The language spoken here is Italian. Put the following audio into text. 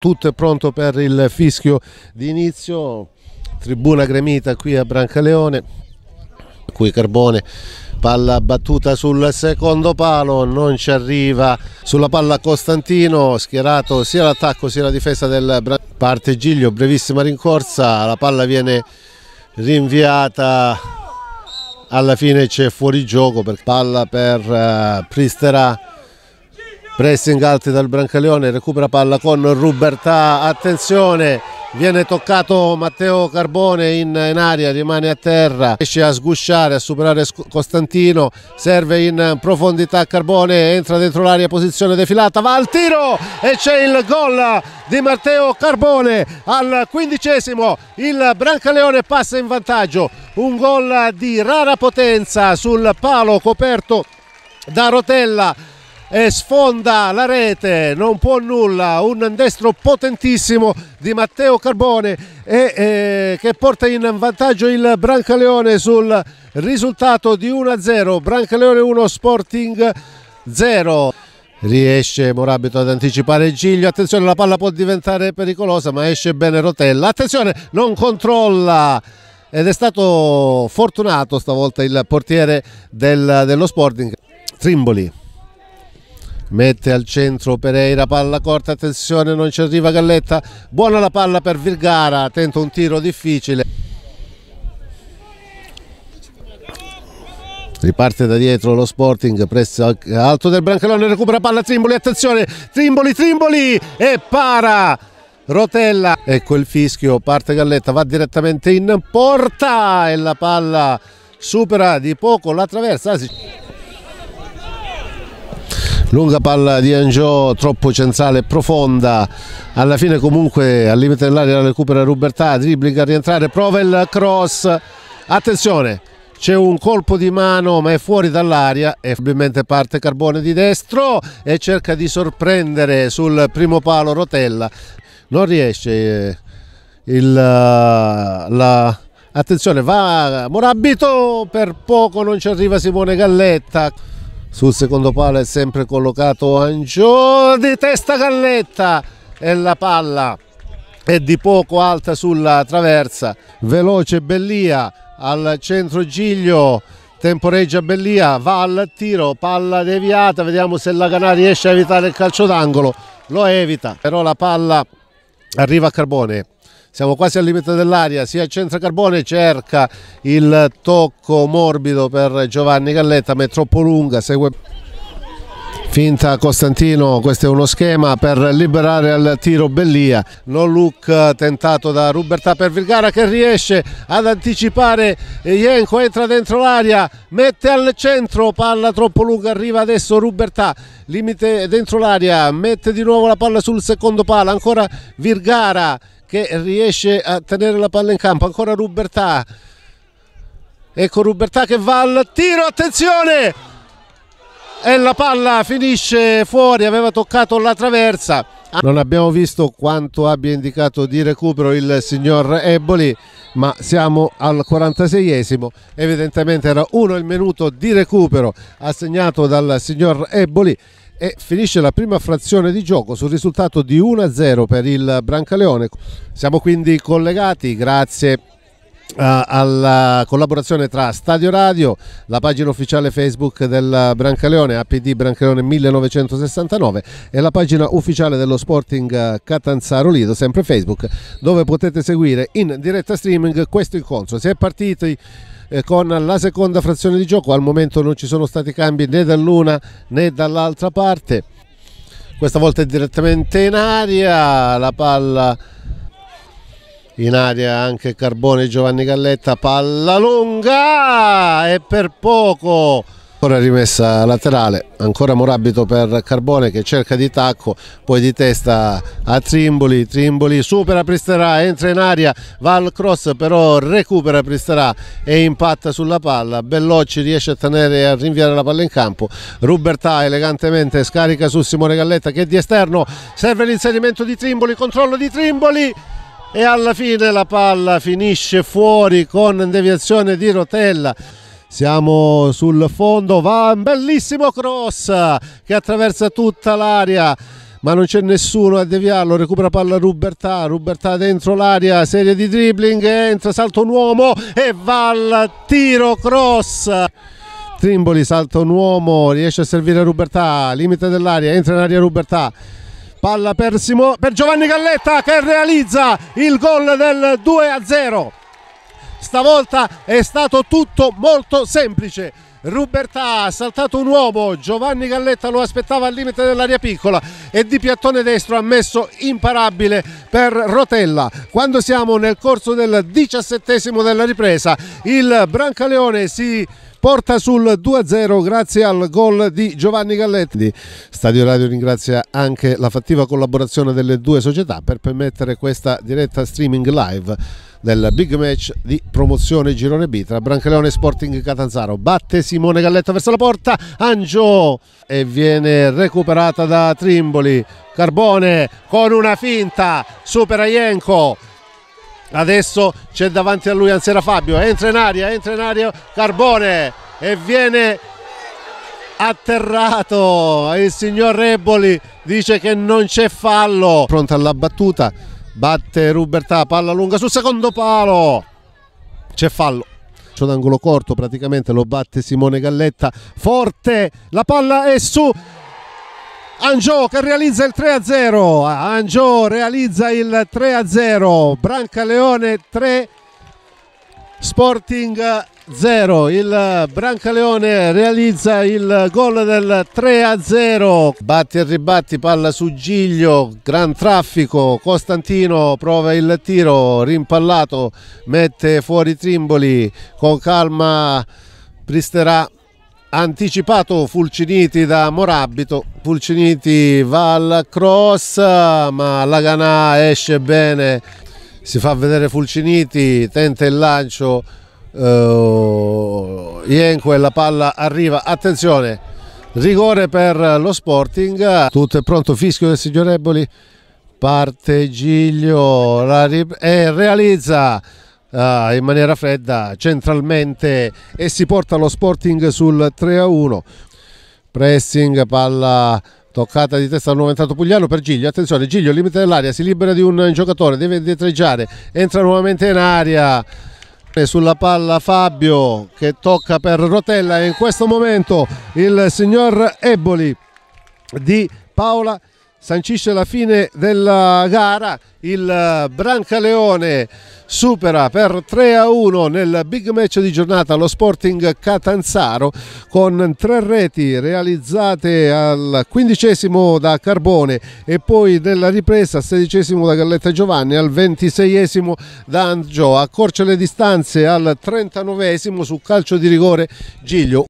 Tutto è pronto per il fischio di inizio, tribuna gremita qui a Brancaleone, qui Carbone, palla battuta sul secondo palo, non ci arriva sulla palla Costantino, schierato sia l'attacco sia la difesa del Brancaleone, parte Giglio, brevissima rincorsa, la palla viene rinviata, alla fine c'è fuori gioco, per palla per uh, pressing alti dal Brancaleone, recupera palla con Rubertà, attenzione, viene toccato Matteo Carbone in, in, aria, rimane a terra, riesce a sgusciare, a superare Costantino, serve in profondità Carbone, entra dentro l'aria, posizione defilata, va al tiro e c'è il gol di Matteo Carbone al quindicesimo, il Brancaleone passa in vantaggio, un gol di rara potenza sul palo coperto da Rotella e sfonda la rete, non può nulla, un destro potentissimo di Matteo Carbone e, eh, che porta in vantaggio il Brancaleone sul risultato di 1-0, Brancaleone 1 Sporting 0. Riesce Morabito ad anticipare Giglio, attenzione la palla può diventare pericolosa ma esce bene Rotella, attenzione non controlla ed è stato fortunato stavolta il portiere del, dello Sporting, Trimboli mette al centro Pereira, palla corta, attenzione, non ci arriva Galletta, buona la palla per Virgara, tenta un tiro difficile. Riparte da dietro lo Sporting, pressa alto del Brancalone, recupera palla Trimboli, attenzione, Trimboli, Trimboli e para! Rotella, ecco il fischio, parte Galletta, va direttamente in porta e la palla supera di poco la traversa lunga palla di Angio troppo centrale e profonda alla fine comunque al limite dell'aria la recupera Rubertà dribbling a rientrare prova il cross attenzione c'è un colpo di mano ma è fuori dall'aria e probabilmente parte Carbone di destro e cerca di sorprendere sul primo palo Rotella non riesce eh, il, eh, la, attenzione va Morabito per poco non ci arriva Simone Galletta sul secondo palo è sempre collocato Angio di testa galletta e la palla è di poco alta sulla traversa veloce Bellia al centro Giglio temporeggia Bellia va al tiro palla deviata vediamo se la Canà riesce a evitare il calcio d'angolo lo evita però la palla arriva a Carbone siamo quasi al limite dell'aria, sia Centro Carbone cerca il tocco morbido per Giovanni Galletta, ma è troppo lunga, segue Finta Costantino, questo è uno schema per liberare al tiro Bellia, no look tentato da Rubertà per Vilgara che riesce ad anticipare Ienco, entra dentro l'aria, mette al centro, palla troppo lunga, arriva adesso Rubertà, limite dentro l'aria, mette di nuovo la palla sul secondo palo, ancora Virgara che riesce a tenere la palla in campo, ancora Rubertà, ecco Rubertà che va al tiro, attenzione! E la palla finisce fuori, aveva toccato la traversa. Non abbiamo visto quanto abbia indicato di recupero il signor Eboli, ma siamo al 46esimo. Evidentemente era uno il minuto di recupero assegnato dal signor Eboli e finisce la prima frazione di gioco sul risultato di 1-0 per il Brancaleone. Siamo quindi collegati, grazie eh, alla collaborazione tra Stadio Radio, la pagina ufficiale Facebook del Brancaleone, APD Brancaleone 1969 e la pagina ufficiale dello Sporting eh, Catanzaro Lido, sempre Facebook, dove potete seguire in diretta streaming questo incontro. Si è partiti eh, con la seconda frazione di gioco, al momento non ci sono stati cambi né dall'una né dall'altra parte. Questa volta è direttamente in aria, la palla in aria anche Carbone Giovanni Galletta, palla lunga e per poco. Ancora rimessa laterale, ancora Morabito per Carbone che cerca di tacco, poi di testa a Trimboli, Trimboli supera Pristerà, entra in aria, va al cross però recupera Pristerà e impatta sulla palla, Bellocci riesce a tenere e a rinviare la palla in campo, Rubertà elegantemente scarica su Simone Galletta che è di esterno, serve l'inserimento di Trimboli, controllo di Trimboli e alla fine la palla finisce fuori con deviazione di rotella siamo sul fondo va un bellissimo cross che attraversa tutta l'area ma non c'è nessuno a deviarlo recupera palla Rubertà Rubertà dentro l'aria serie di dribbling entra salta un uomo e va al tiro cross Trimboli salta un uomo riesce a servire Rubertà limite dell'aria entra in aria Rubertà palla per, Simo, per Giovanni Galletta che realizza il gol del 2 a 0 Stavolta è stato tutto molto semplice. Rubertà ha saltato un uomo, Giovanni Galletta lo aspettava al limite dell'aria piccola e di piattone destro ha messo imparabile per Rotella. Quando siamo nel corso del diciassettesimo della ripresa, il Brancaleone si porta sul 2-0 grazie al gol di Giovanni Galletti. Stadio Radio ringrazia anche la fattiva collaborazione delle due società per permettere questa diretta streaming live del big match di promozione girone B tra Brancaleone e Sporting Catanzaro. Batte Simone Galletta verso la porta, Angio e viene recuperata da Trimboli. Carbone con una finta, supera Ienco. Adesso c'è davanti a lui Ansera Fabio, entra in aria, entra in aria Carbone e viene atterrato. Il signor Reboli dice che non c'è fallo. Pronta alla battuta batte Rubertà, ah, palla lunga sul secondo palo, c'è fallo c'è un angolo corto praticamente lo batte Simone Galletta forte la palla è su Angio che realizza il 3-0 Angio realizza il 3-0 Brancaleone 3 Sporting 0 il Brancaleone realizza il gol del 3 a 0 batti e ribatti palla su Giglio gran traffico Costantino prova il tiro rimpallato mette fuori Trimboli con calma Pristerà anticipato Fulciniti da Morabito Fulciniti va al cross ma Laganà esce bene si fa vedere Fulciniti tenta il lancio Uh, eh, Ienque la palla arriva, attenzione, rigore per lo Sporting, tutto è pronto, fischio del signor Eboli, parte Giglio e realizza uh, in maniera fredda centralmente e si porta lo Sporting sul 3-1, pressing, palla toccata di testa al nuovo entrato Pugliano per Giglio, attenzione Giglio limite dell'aria, si libera di un giocatore, deve dietreggiare, entra nuovamente in aria sulla palla Fabio che tocca per rotella e in questo momento il signor Eboli di Paola sancisce la fine della gara. Il eh, Brancaleone supera per 3 a 1 nel big match di giornata lo Sporting Catanzaro con tre reti realizzate al quindicesimo da Carbone e poi nella ripresa al sedicesimo da Galletta Giovanni, al ventiseiesimo da Angio. Accorcia le distanze al trentanovesimo su calcio di rigore Giglio.